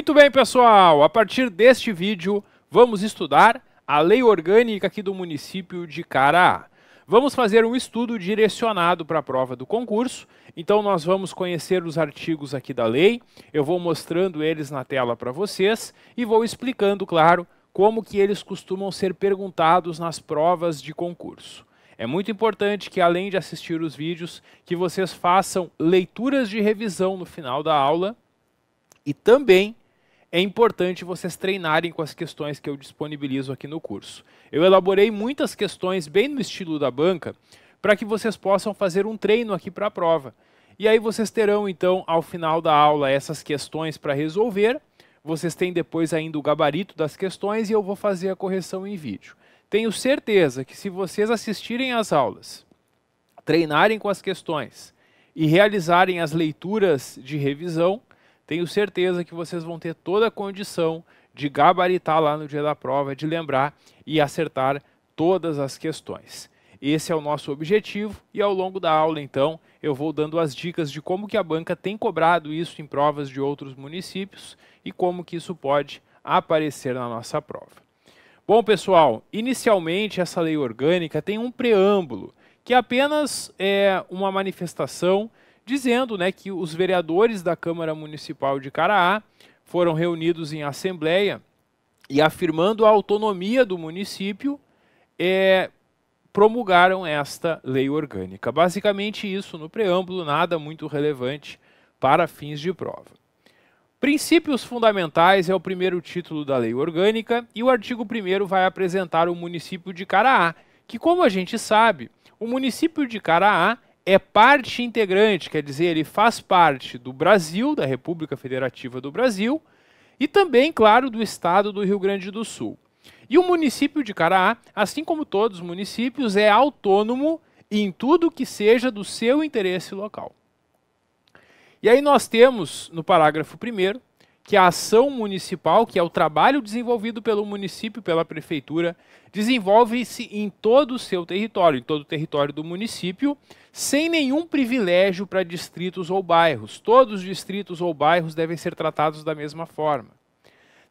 Muito bem, pessoal, a partir deste vídeo vamos estudar a lei orgânica aqui do município de Caraá. Vamos fazer um estudo direcionado para a prova do concurso, então nós vamos conhecer os artigos aqui da lei, eu vou mostrando eles na tela para vocês e vou explicando, claro, como que eles costumam ser perguntados nas provas de concurso. É muito importante que, além de assistir os vídeos, que vocês façam leituras de revisão no final da aula e também é importante vocês treinarem com as questões que eu disponibilizo aqui no curso. Eu elaborei muitas questões bem no estilo da banca para que vocês possam fazer um treino aqui para a prova. E aí vocês terão então ao final da aula essas questões para resolver. Vocês têm depois ainda o gabarito das questões e eu vou fazer a correção em vídeo. Tenho certeza que se vocês assistirem às aulas, treinarem com as questões e realizarem as leituras de revisão, tenho certeza que vocês vão ter toda a condição de gabaritar lá no dia da prova, de lembrar e acertar todas as questões. Esse é o nosso objetivo e ao longo da aula, então, eu vou dando as dicas de como que a banca tem cobrado isso em provas de outros municípios e como que isso pode aparecer na nossa prova. Bom, pessoal, inicialmente essa lei orgânica tem um preâmbulo, que é apenas é, uma manifestação dizendo né, que os vereadores da Câmara Municipal de Caraá foram reunidos em assembleia e afirmando a autonomia do município, é, promulgaram esta lei orgânica. Basicamente isso no preâmbulo, nada muito relevante para fins de prova. Princípios fundamentais é o primeiro título da lei orgânica e o artigo 1 vai apresentar o município de Caraá, que como a gente sabe, o município de Caraá é parte integrante, quer dizer, ele faz parte do Brasil, da República Federativa do Brasil, e também, claro, do estado do Rio Grande do Sul. E o município de Caraá, assim como todos os municípios, é autônomo em tudo que seja do seu interesse local. E aí nós temos, no parágrafo 1 que a ação municipal, que é o trabalho desenvolvido pelo município, pela prefeitura, desenvolve-se em todo o seu território, em todo o território do município, sem nenhum privilégio para distritos ou bairros. Todos os distritos ou bairros devem ser tratados da mesma forma,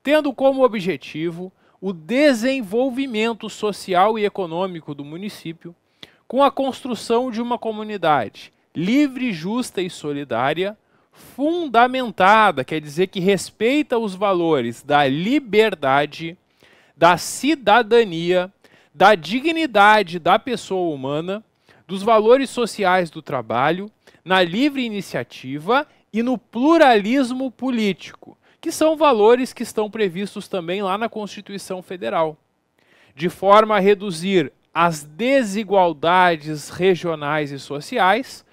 tendo como objetivo o desenvolvimento social e econômico do município, com a construção de uma comunidade livre, justa e solidária fundamentada, quer dizer que respeita os valores da liberdade, da cidadania, da dignidade da pessoa humana, dos valores sociais do trabalho, na livre iniciativa e no pluralismo político, que são valores que estão previstos também lá na Constituição Federal, de forma a reduzir as desigualdades regionais e sociais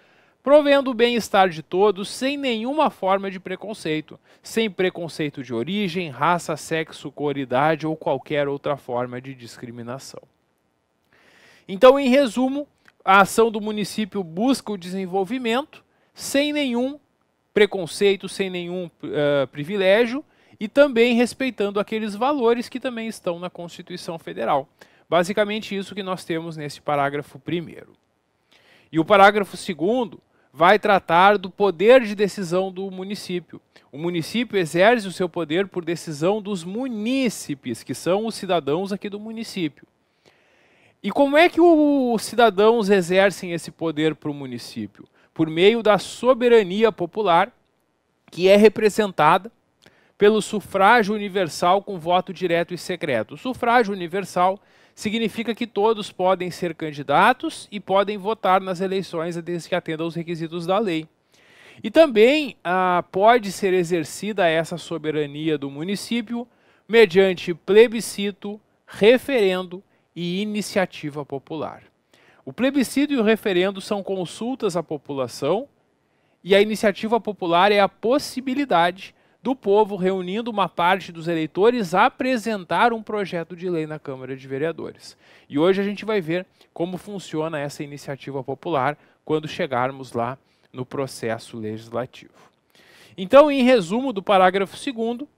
provendo o bem-estar de todos sem nenhuma forma de preconceito, sem preconceito de origem, raça, sexo, cor, idade ou qualquer outra forma de discriminação. Então, em resumo, a ação do município busca o desenvolvimento sem nenhum preconceito, sem nenhum uh, privilégio e também respeitando aqueles valores que também estão na Constituição Federal. Basicamente, isso que nós temos nesse parágrafo primeiro. E o parágrafo segundo vai tratar do poder de decisão do município. O município exerce o seu poder por decisão dos munícipes, que são os cidadãos aqui do município. E como é que os cidadãos exercem esse poder para o município? Por meio da soberania popular, que é representada pelo sufrágio universal com voto direto e secreto. O sufrágio universal significa que todos podem ser candidatos e podem votar nas eleições desde que atendam aos requisitos da lei. E também ah, pode ser exercida essa soberania do município mediante plebiscito, referendo e iniciativa popular. O plebiscito e o referendo são consultas à população e a iniciativa popular é a possibilidade do povo, reunindo uma parte dos eleitores, apresentar um projeto de lei na Câmara de Vereadores. E hoje a gente vai ver como funciona essa iniciativa popular quando chegarmos lá no processo legislativo. Então, em resumo do parágrafo 2,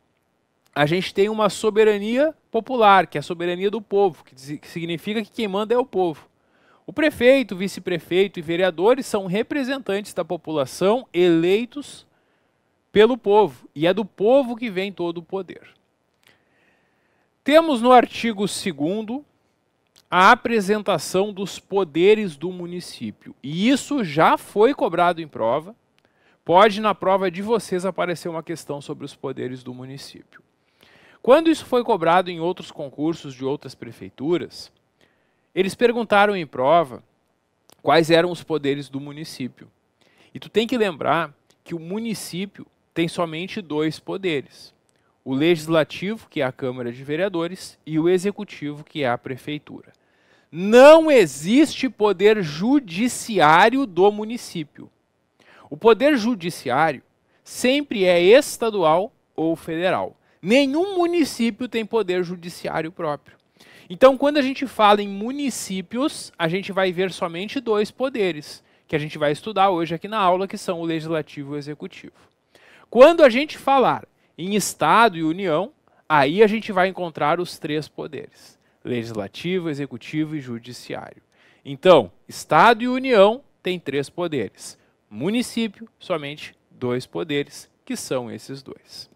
a gente tem uma soberania popular, que é a soberania do povo, que significa que quem manda é o povo. O prefeito, vice-prefeito e vereadores são representantes da população eleitos pelo povo, e é do povo que vem todo o poder. Temos no artigo 2 a apresentação dos poderes do município, e isso já foi cobrado em prova. Pode na prova de vocês aparecer uma questão sobre os poderes do município. Quando isso foi cobrado em outros concursos de outras prefeituras, eles perguntaram em prova quais eram os poderes do município. E tu tem que lembrar que o município tem somente dois poderes: o legislativo, que é a Câmara de Vereadores, e o executivo, que é a prefeitura. Não existe poder judiciário do município. O poder judiciário sempre é estadual ou federal. Nenhum município tem poder judiciário próprio. Então, quando a gente fala em municípios, a gente vai ver somente dois poderes, que a gente vai estudar hoje aqui na aula, que são o legislativo e o executivo. Quando a gente falar em Estado e União, aí a gente vai encontrar os três poderes: legislativo, executivo e judiciário. Então, Estado e União têm três poderes. Município, somente dois poderes, que são esses dois.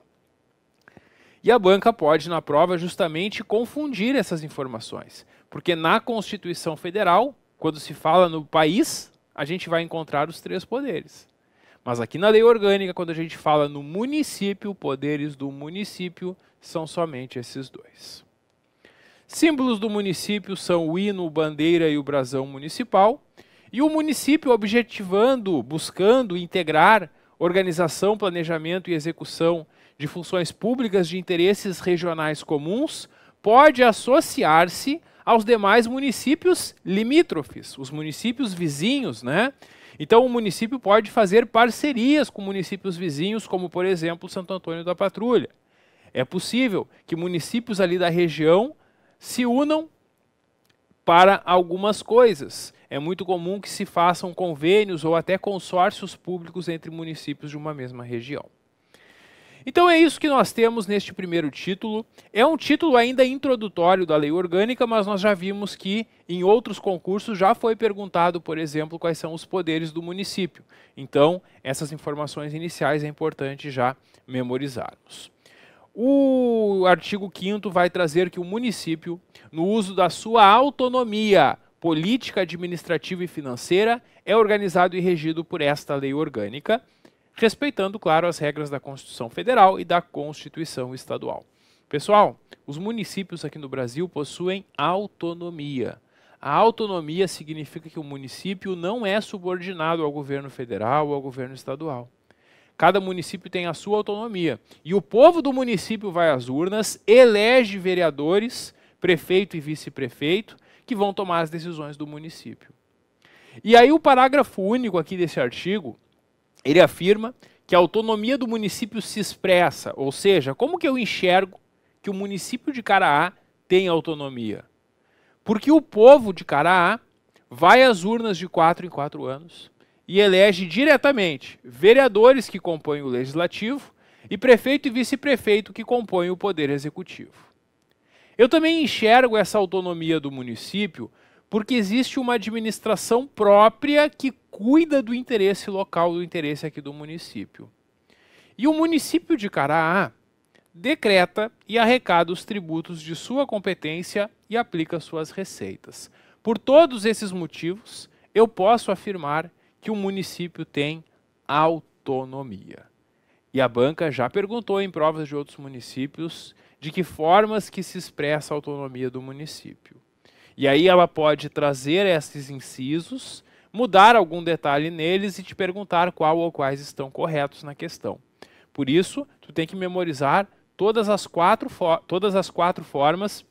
E a banca pode, na prova, justamente confundir essas informações, porque na Constituição Federal, quando se fala no país, a gente vai encontrar os três poderes. Mas aqui na lei orgânica, quando a gente fala no município, poderes do município são somente esses dois. Símbolos do município são o hino, bandeira e o brasão municipal. E o município objetivando, buscando integrar organização, planejamento e execução de funções públicas de interesses regionais comuns, pode associar-se aos demais municípios limítrofes, os municípios vizinhos, né? Então, o município pode fazer parcerias com municípios vizinhos, como, por exemplo, Santo Antônio da Patrulha. É possível que municípios ali da região se unam para algumas coisas. É muito comum que se façam convênios ou até consórcios públicos entre municípios de uma mesma região. Então é isso que nós temos neste primeiro título. É um título ainda introdutório da lei orgânica, mas nós já vimos que em outros concursos já foi perguntado, por exemplo, quais são os poderes do município. Então, essas informações iniciais é importante já memorizarmos. O artigo 5 vai trazer que o município, no uso da sua autonomia política, administrativa e financeira, é organizado e regido por esta lei orgânica respeitando, claro, as regras da Constituição Federal e da Constituição Estadual. Pessoal, os municípios aqui no Brasil possuem autonomia. A autonomia significa que o município não é subordinado ao governo federal ou ao governo estadual. Cada município tem a sua autonomia. E o povo do município vai às urnas, elege vereadores, prefeito e vice-prefeito, que vão tomar as decisões do município. E aí o parágrafo único aqui desse artigo ele afirma que a autonomia do município se expressa, ou seja, como que eu enxergo que o município de Caraá tem autonomia? Porque o povo de Caraá vai às urnas de quatro em quatro anos e elege diretamente vereadores que compõem o legislativo e prefeito e vice-prefeito que compõem o poder executivo. Eu também enxergo essa autonomia do município porque existe uma administração própria que cuida do interesse local, do interesse aqui do município. E o município de Caraá decreta e arrecada os tributos de sua competência e aplica suas receitas. Por todos esses motivos, eu posso afirmar que o município tem autonomia. E a banca já perguntou em provas de outros municípios de que formas que se expressa a autonomia do município. E aí ela pode trazer esses incisos, mudar algum detalhe neles e te perguntar qual ou quais estão corretos na questão. Por isso, tu tem que memorizar todas as quatro, todas as quatro formas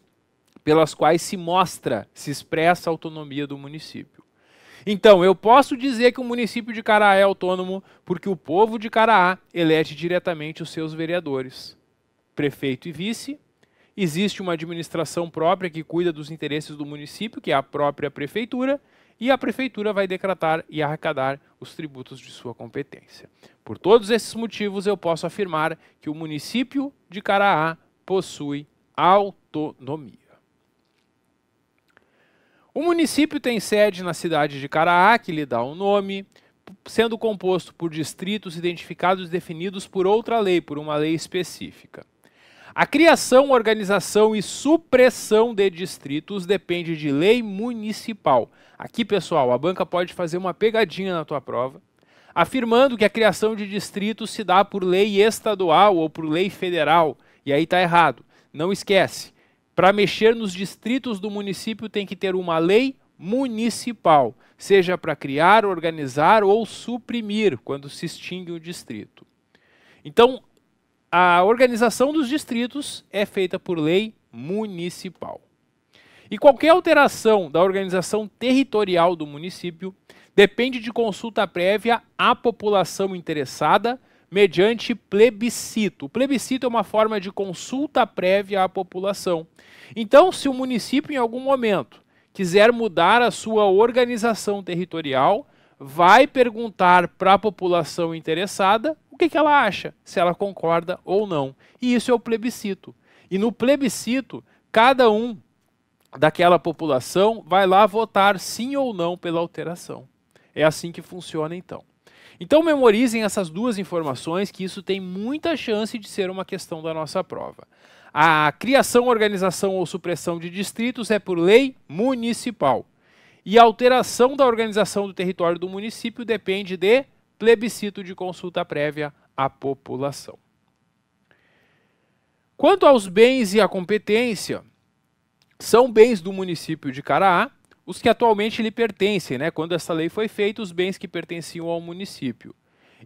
pelas quais se mostra, se expressa a autonomia do município. Então, eu posso dizer que o município de Caraá é autônomo porque o povo de Caraá elege diretamente os seus vereadores, prefeito e vice, Existe uma administração própria que cuida dos interesses do município, que é a própria prefeitura, e a prefeitura vai decretar e arrecadar os tributos de sua competência. Por todos esses motivos, eu posso afirmar que o município de Caraá possui autonomia. O município tem sede na cidade de Caraá, que lhe dá o um nome, sendo composto por distritos identificados e definidos por outra lei, por uma lei específica. A criação, organização e supressão de distritos depende de lei municipal. Aqui, pessoal, a banca pode fazer uma pegadinha na tua prova, afirmando que a criação de distritos se dá por lei estadual ou por lei federal. E aí está errado. Não esquece. Para mexer nos distritos do município tem que ter uma lei municipal, seja para criar, organizar ou suprimir quando se extingue o distrito. Então, a organização dos distritos é feita por lei municipal. E qualquer alteração da organização territorial do município depende de consulta prévia à população interessada mediante plebiscito. O plebiscito é uma forma de consulta prévia à população. Então, se o município em algum momento quiser mudar a sua organização territorial, vai perguntar para a população interessada o que, que ela acha, se ela concorda ou não. E isso é o plebiscito. E no plebiscito, cada um daquela população vai lá votar sim ou não pela alteração. É assim que funciona então. Então memorizem essas duas informações que isso tem muita chance de ser uma questão da nossa prova. A criação, organização ou supressão de distritos é por lei municipal. E a alteração da organização do território do município depende de plebiscito de consulta prévia à população. Quanto aos bens e à competência, são bens do município de Caraá os que atualmente lhe pertencem, né? Quando essa lei foi feita, os bens que pertenciam ao município.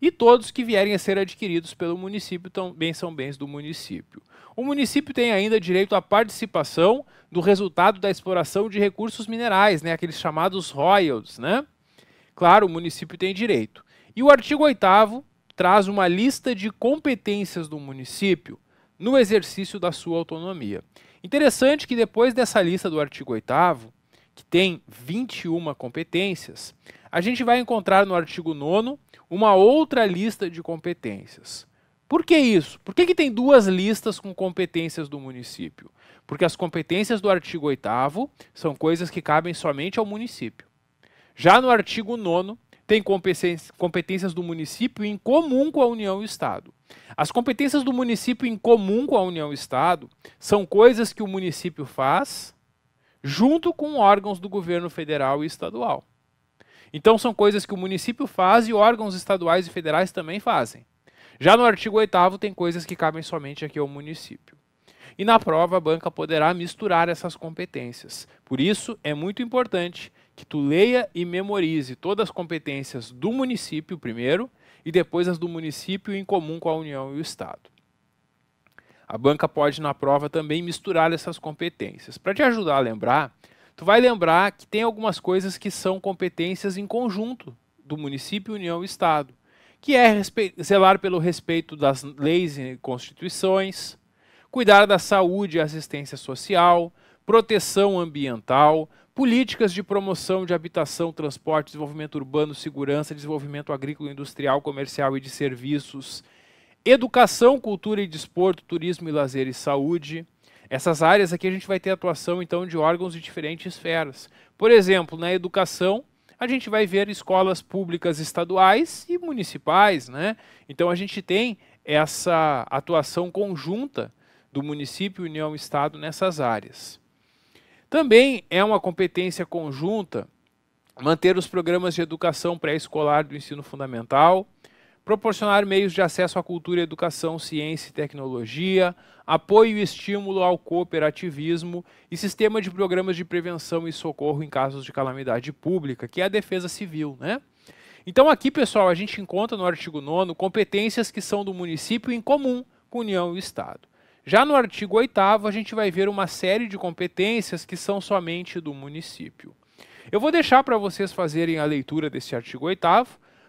E todos que vierem a ser adquiridos pelo município também são bens do município. O município tem ainda direito à participação do resultado da exploração de recursos minerais, né? aqueles chamados royalties. Né? Claro, o município tem direito. E o artigo 8 traz uma lista de competências do município no exercício da sua autonomia. Interessante que depois dessa lista do artigo 8 que tem 21 competências, a gente vai encontrar no artigo 9 uma outra lista de competências. Por que isso? Por que, que tem duas listas com competências do município? Porque as competências do artigo 8 são coisas que cabem somente ao município. Já no artigo 9 tem competências do município em comum com a União e o Estado. As competências do município em comum com a União e o Estado são coisas que o município faz junto com órgãos do governo federal e estadual. Então são coisas que o município faz e órgãos estaduais e federais também fazem. Já no artigo 8 tem coisas que cabem somente aqui ao município. E na prova a banca poderá misturar essas competências. Por isso é muito importante que tu leia e memorize todas as competências do município primeiro e depois as do município em comum com a União e o Estado. A banca pode na prova também misturar essas competências. Para te ajudar a lembrar, tu vai lembrar que tem algumas coisas que são competências em conjunto do município, União e Estado, que é zelar pelo respeito das leis e constituições, cuidar da saúde e assistência social, proteção ambiental, Políticas de promoção de habitação, transporte, desenvolvimento urbano, segurança, desenvolvimento agrícola, industrial, comercial e de serviços. Educação, cultura e desporto, turismo e lazer e saúde. Essas áreas aqui a gente vai ter atuação então de órgãos de diferentes esferas. Por exemplo, na educação, a gente vai ver escolas públicas estaduais e municipais, né? Então a gente tem essa atuação conjunta do município, União e Estado nessas áreas. Também é uma competência conjunta manter os programas de educação pré-escolar do ensino fundamental, proporcionar meios de acesso à cultura, educação, ciência e tecnologia, apoio e estímulo ao cooperativismo e sistema de programas de prevenção e socorro em casos de calamidade pública, que é a defesa civil, né? Então aqui, pessoal, a gente encontra no artigo 9 competências que são do município em comum com União e Estado. Já no artigo 8 a gente vai ver uma série de competências que são somente do município. Eu vou deixar para vocês fazerem a leitura desse artigo 8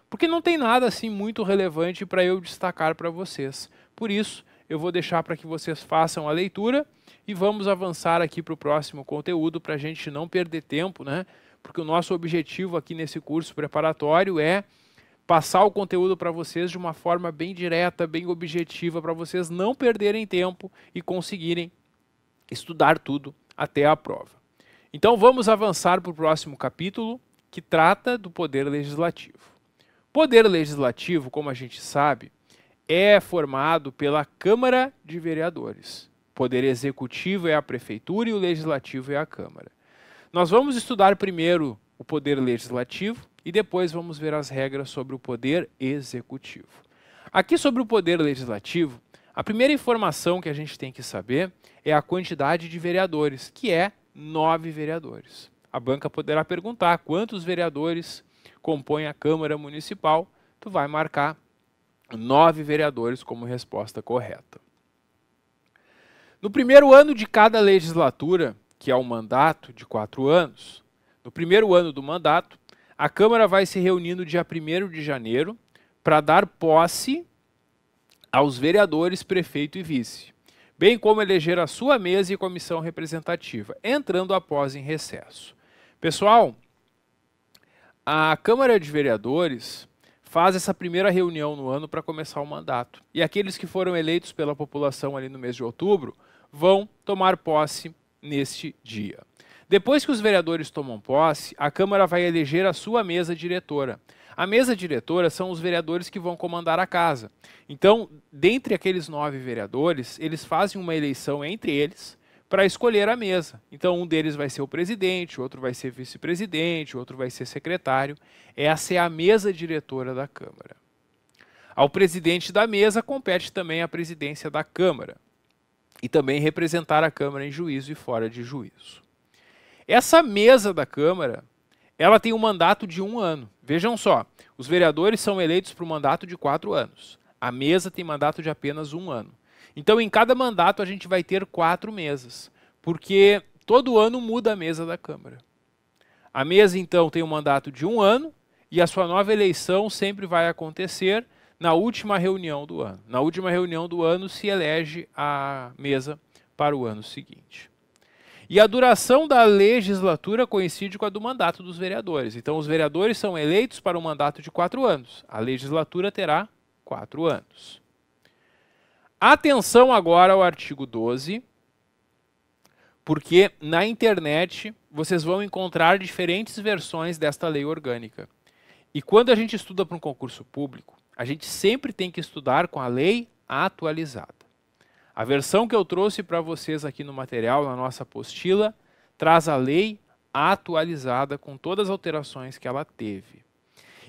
porque não tem nada assim muito relevante para eu destacar para vocês. Por isso, eu vou deixar para que vocês façam a leitura e vamos avançar aqui para o próximo conteúdo para a gente não perder tempo, né? Porque o nosso objetivo aqui nesse curso preparatório é passar o conteúdo para vocês de uma forma bem direta, bem objetiva, para vocês não perderem tempo e conseguirem estudar tudo até a prova. Então vamos avançar para o próximo capítulo, que trata do poder legislativo. Poder legislativo, como a gente sabe, é formado pela Câmara de Vereadores. Poder executivo é a prefeitura e o legislativo é a Câmara. Nós vamos estudar primeiro o poder legislativo, e depois vamos ver as regras sobre o poder executivo. Aqui sobre o poder legislativo, a primeira informação que a gente tem que saber é a quantidade de vereadores, que é nove vereadores. A banca poderá perguntar quantos vereadores compõem a Câmara Municipal. Tu vai marcar nove vereadores como resposta correta. No primeiro ano de cada legislatura, que é o um mandato de quatro anos, no primeiro ano do mandato, a Câmara vai se reunir no dia 1 de janeiro para dar posse aos vereadores, prefeito e vice, bem como eleger a sua mesa e comissão representativa, entrando após em recesso. Pessoal, a Câmara de Vereadores faz essa primeira reunião no ano para começar o mandato. E aqueles que foram eleitos pela população ali no mês de outubro vão tomar posse neste dia. Depois que os vereadores tomam posse, a Câmara vai eleger a sua mesa diretora. A mesa diretora são os vereadores que vão comandar a casa. Então, dentre aqueles nove vereadores, eles fazem uma eleição entre eles para escolher a mesa. Então, um deles vai ser o presidente, outro vai ser vice-presidente, outro vai ser secretário. Essa é a mesa diretora da Câmara. Ao presidente da mesa compete também a presidência da Câmara e também representar a Câmara em juízo e fora de juízo. Essa mesa da Câmara, ela tem um mandato de um ano. Vejam só, os vereadores são eleitos para um mandato de quatro anos. A mesa tem mandato de apenas um ano. Então, em cada mandato, a gente vai ter quatro mesas, porque todo ano muda a mesa da Câmara. A mesa, então, tem um mandato de um ano e a sua nova eleição sempre vai acontecer na última reunião do ano. Na última reunião do ano se elege a mesa para o ano seguinte. E a duração da legislatura coincide com a do mandato dos vereadores. Então, os vereadores são eleitos para um mandato de quatro anos. A legislatura terá quatro anos. Atenção agora ao artigo 12, porque na internet vocês vão encontrar diferentes versões desta lei orgânica. E quando a gente estuda para um concurso público, a gente sempre tem que estudar com a lei atualizada. A versão que eu trouxe para vocês aqui no material, na nossa apostila, traz a lei atualizada com todas as alterações que ela teve.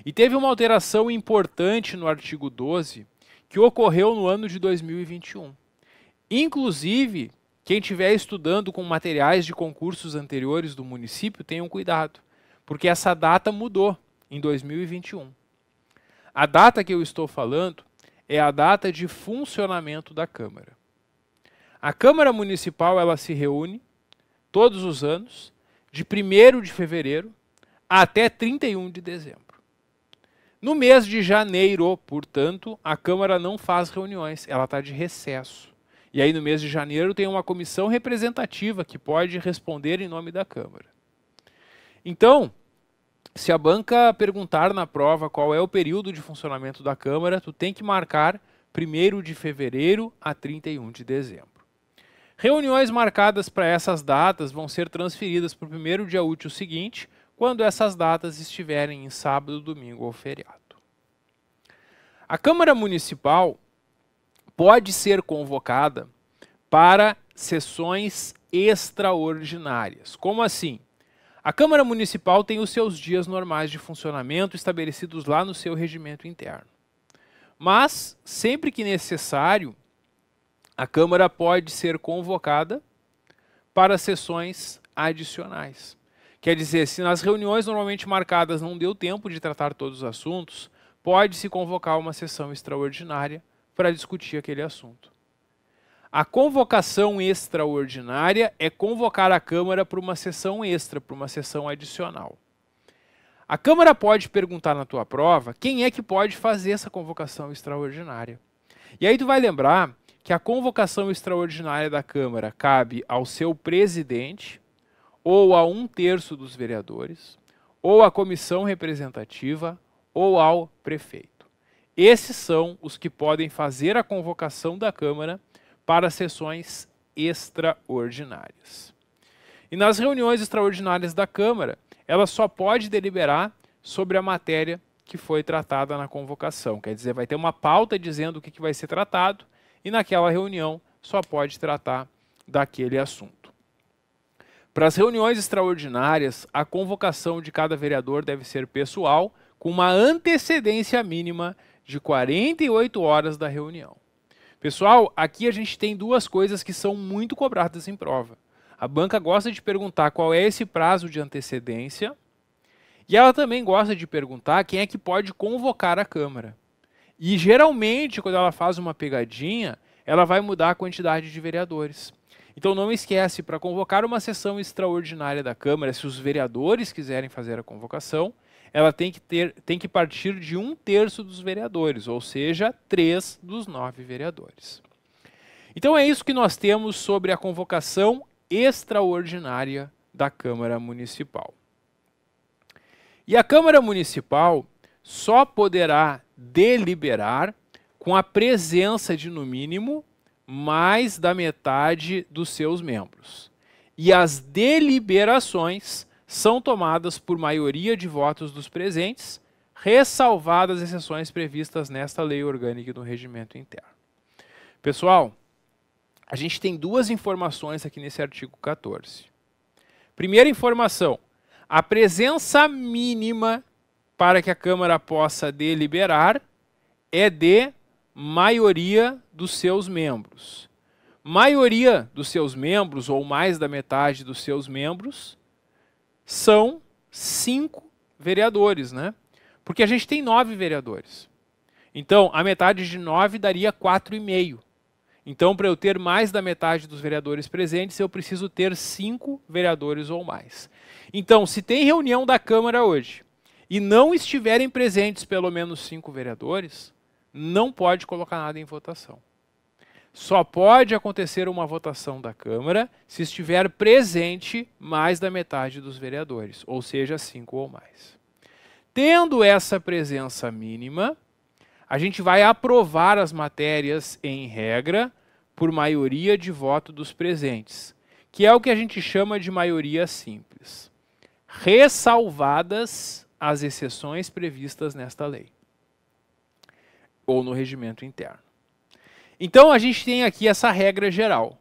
E teve uma alteração importante no artigo 12 que ocorreu no ano de 2021. Inclusive, quem estiver estudando com materiais de concursos anteriores do município, tenham cuidado, porque essa data mudou em 2021. A data que eu estou falando é a data de funcionamento da Câmara. A Câmara Municipal ela se reúne todos os anos, de 1 de fevereiro até 31 de dezembro. No mês de janeiro, portanto, a Câmara não faz reuniões, ela está de recesso. E aí, no mês de janeiro, tem uma comissão representativa que pode responder em nome da Câmara. Então, se a banca perguntar na prova qual é o período de funcionamento da Câmara, tu tem que marcar 1 de fevereiro a 31 de dezembro. Reuniões marcadas para essas datas vão ser transferidas para o primeiro dia útil seguinte, quando essas datas estiverem em sábado, domingo ou feriado. A Câmara Municipal pode ser convocada para sessões extraordinárias. Como assim? A Câmara Municipal tem os seus dias normais de funcionamento estabelecidos lá no seu regimento interno. Mas, sempre que necessário, a Câmara pode ser convocada para sessões adicionais. Quer dizer, se nas reuniões normalmente marcadas não deu tempo de tratar todos os assuntos, pode-se convocar uma sessão extraordinária para discutir aquele assunto. A convocação extraordinária é convocar a Câmara para uma sessão extra, para uma sessão adicional. A Câmara pode perguntar na tua prova quem é que pode fazer essa convocação extraordinária. E aí tu vai lembrar que a convocação extraordinária da Câmara cabe ao seu presidente ou a um terço dos vereadores, ou à comissão representativa, ou ao prefeito. Esses são os que podem fazer a convocação da Câmara para sessões extraordinárias. E nas reuniões extraordinárias da Câmara, ela só pode deliberar sobre a matéria que foi tratada na convocação. Quer dizer, vai ter uma pauta dizendo o que, que vai ser tratado e naquela reunião só pode tratar daquele assunto. Para as reuniões extraordinárias, a convocação de cada vereador deve ser pessoal, com uma antecedência mínima de 48 horas da reunião. Pessoal, aqui a gente tem duas coisas que são muito cobradas em prova. A banca gosta de perguntar qual é esse prazo de antecedência e ela também gosta de perguntar quem é que pode convocar a Câmara. E geralmente, quando ela faz uma pegadinha, ela vai mudar a quantidade de vereadores. Então não esquece, para convocar uma sessão extraordinária da Câmara, se os vereadores quiserem fazer a convocação, ela tem que, ter, tem que partir de um terço dos vereadores, ou seja, três dos nove vereadores. Então é isso que nós temos sobre a convocação extraordinária da Câmara Municipal. E a Câmara Municipal só poderá deliberar com a presença de, no mínimo, mais da metade dos seus membros. E as deliberações são tomadas por maioria de votos dos presentes, ressalvadas exceções previstas nesta lei orgânica do regimento interno. Pessoal, a gente tem duas informações aqui nesse artigo 14. Primeira informação, a presença mínima para que a Câmara possa deliberar é de maioria dos seus membros. Maioria dos seus membros, ou mais da metade dos seus membros, são cinco vereadores, né? Porque a gente tem nove vereadores. Então, a metade de nove daria quatro e meio. Então, para eu ter mais da metade dos vereadores presentes, eu preciso ter cinco vereadores ou mais. Então, se tem reunião da Câmara hoje e não estiverem presentes pelo menos cinco vereadores, não pode colocar nada em votação. Só pode acontecer uma votação da Câmara se estiver presente mais da metade dos vereadores, ou seja, cinco ou mais. Tendo essa presença mínima, a gente vai aprovar as matérias em regra por maioria de voto dos presentes, que é o que a gente chama de maioria simples. Ressalvadas as exceções previstas nesta lei ou no regimento interno. Então a gente tem aqui essa regra geral.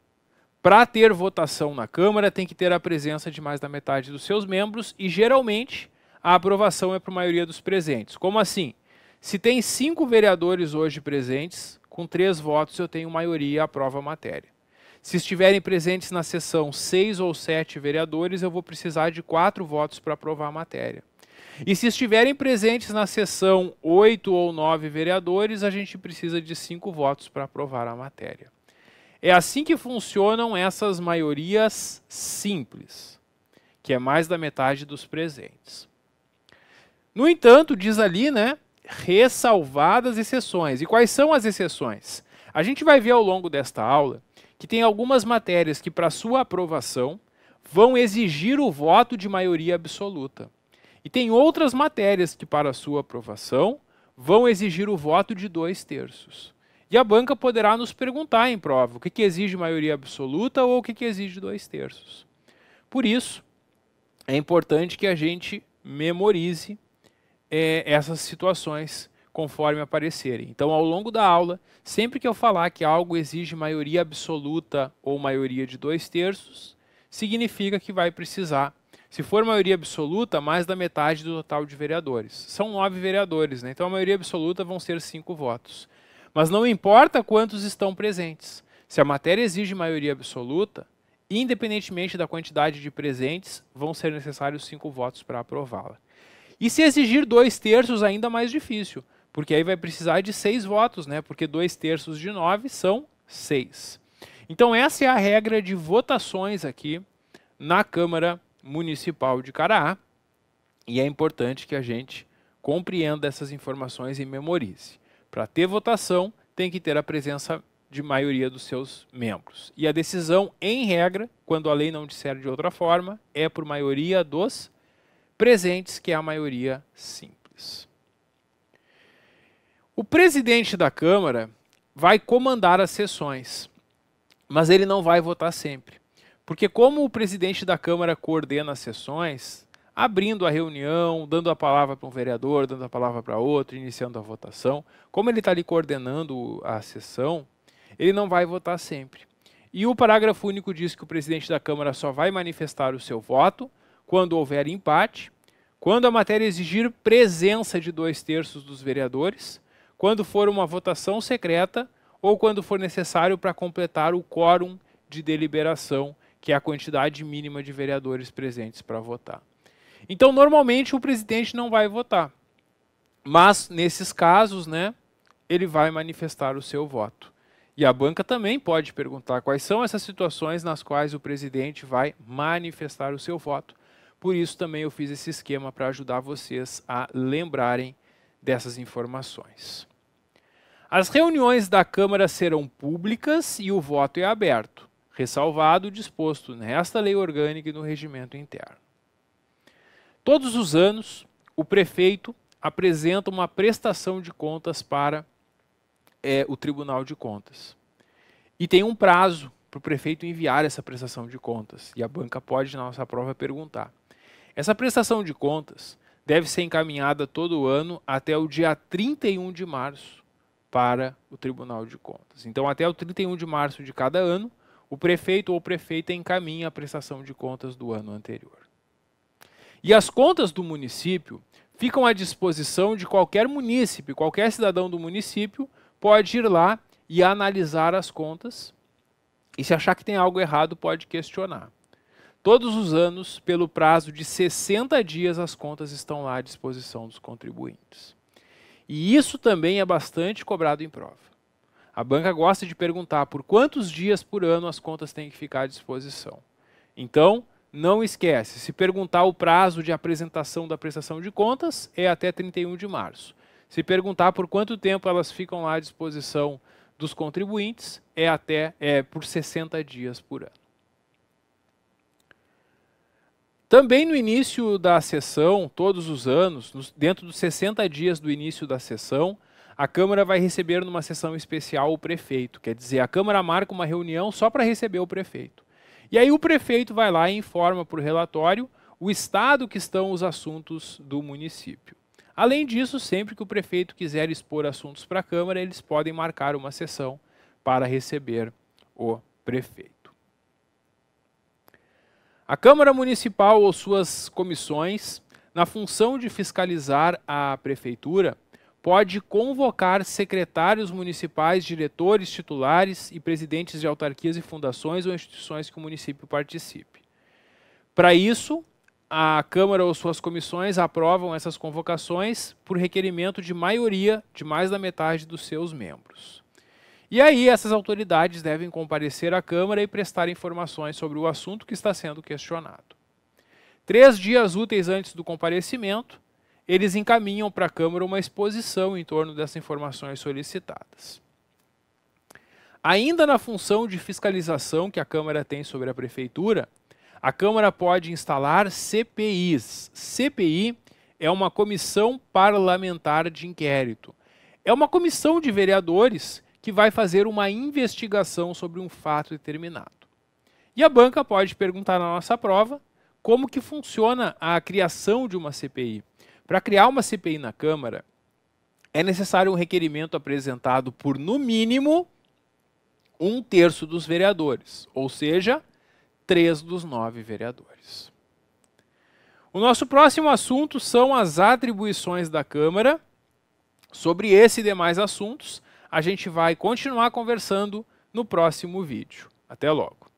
Para ter votação na Câmara, tem que ter a presença de mais da metade dos seus membros e, geralmente, a aprovação é a maioria dos presentes. Como assim? Se tem cinco vereadores hoje presentes, com três votos eu tenho maioria e aprovo a matéria. Se estiverem presentes na sessão seis ou sete vereadores, eu vou precisar de quatro votos para aprovar a matéria. E se estiverem presentes na sessão oito ou nove vereadores, a gente precisa de cinco votos para aprovar a matéria. É assim que funcionam essas maiorias simples, que é mais da metade dos presentes. No entanto, diz ali, né, ressalvadas exceções. E quais são as exceções? A gente vai ver ao longo desta aula que tem algumas matérias que, para sua aprovação, vão exigir o voto de maioria absoluta. E tem outras matérias que, para sua aprovação, vão exigir o voto de dois terços. E a banca poderá nos perguntar em prova o que, que exige maioria absoluta ou o que, que exige dois terços. Por isso, é importante que a gente memorize é, essas situações conforme aparecerem. Então, ao longo da aula, sempre que eu falar que algo exige maioria absoluta ou maioria de dois terços, significa que vai precisar se for maioria absoluta, mais da metade do total de vereadores. São nove vereadores, né? então a maioria absoluta vão ser cinco votos. Mas não importa quantos estão presentes. Se a matéria exige maioria absoluta, independentemente da quantidade de presentes, vão ser necessários cinco votos para aprová-la. E se exigir dois terços, ainda mais difícil, porque aí vai precisar de seis votos, né? Porque dois terços de nove são seis. Então essa é a regra de votações aqui na Câmara Municipal de Caraá. E é importante que a gente compreenda essas informações e memorize. Para ter votação, tem que ter a presença de maioria dos seus membros. E a decisão, em regra, quando a lei não disser de outra forma, é por maioria dos presentes, que é a maioria simples. O presidente da Câmara vai comandar as sessões, mas ele não vai votar sempre. Porque como o presidente da Câmara coordena as sessões, abrindo a reunião, dando a palavra para um vereador, dando a palavra para outro, iniciando a votação, como ele está ali coordenando a sessão, ele não vai votar sempre. E o parágrafo único diz que o presidente da Câmara só vai manifestar o seu voto quando houver empate, quando a matéria exigir presença de dois terços dos vereadores, quando for uma votação secreta ou quando for necessário para completar o quórum de deliberação que é a quantidade mínima de vereadores presentes para votar. Então, normalmente o presidente não vai votar. Mas nesses casos, né, ele vai manifestar o seu voto. E a banca também pode perguntar quais são essas situações nas quais o presidente vai manifestar o seu voto. Por isso também eu fiz esse esquema para ajudar vocês a lembrarem dessas informações. As reuniões da Câmara serão públicas e o voto é aberto ressalvado o disposto nesta lei orgânica e no regimento interno. Todos os anos, o prefeito apresenta uma prestação de contas para é, o Tribunal de Contas. E tem um prazo para o prefeito enviar essa prestação de contas. E a banca pode, na nossa prova, perguntar. Essa prestação de contas deve ser encaminhada todo ano até o dia 31 de março para o Tribunal de Contas. Então, até o 31 de março de cada ano, o prefeito ou prefeita encaminha a prestação de contas do ano anterior. E as contas do município ficam à disposição de qualquer munícipe, qualquer cidadão do município pode ir lá e analisar as contas. E se achar que tem algo errado, pode questionar. Todos os anos, pelo prazo de 60 dias, as contas estão lá à disposição dos contribuintes. E isso também é bastante cobrado em prova. A banca gosta de perguntar por quantos dias por ano as contas têm que ficar à disposição. Então, não esquece, se perguntar o prazo de apresentação da prestação de contas é até 31 de março. Se perguntar por quanto tempo elas ficam lá à disposição dos contribuintes é até é, por 60 dias por ano. Também no início da sessão, todos os anos, dentro dos 60 dias do início da sessão, a Câmara vai receber numa sessão especial o prefeito. Quer dizer, a Câmara marca uma reunião só para receber o prefeito. E aí o prefeito vai lá e informa para o relatório o estado que estão os assuntos do município. Além disso, sempre que o prefeito quiser expor assuntos para a Câmara, eles podem marcar uma sessão para receber o prefeito. A Câmara Municipal ou suas comissões, na função de fiscalizar a prefeitura, pode convocar secretários municipais, diretores, titulares e presidentes de autarquias e fundações ou instituições que o município participe. Para isso, a Câmara ou suas comissões aprovam essas convocações por requerimento de maioria de mais da metade dos seus membros. E aí, essas autoridades devem comparecer à Câmara e prestar informações sobre o assunto que está sendo questionado. Três dias úteis antes do comparecimento, eles encaminham para a Câmara uma exposição em torno dessas informações solicitadas. Ainda na função de fiscalização que a Câmara tem sobre a Prefeitura, a Câmara pode instalar CPIs. CPI é uma comissão parlamentar de inquérito. É uma comissão de vereadores que vai fazer uma investigação sobre um fato determinado. E a banca pode perguntar na nossa prova como que funciona a criação de uma CPI. Para criar uma CPI na Câmara, é necessário um requerimento apresentado por, no mínimo, um terço dos vereadores, ou seja, três dos nove vereadores. O nosso próximo assunto são as atribuições da Câmara. Sobre esse e demais assuntos, a gente vai continuar conversando no próximo vídeo. Até logo!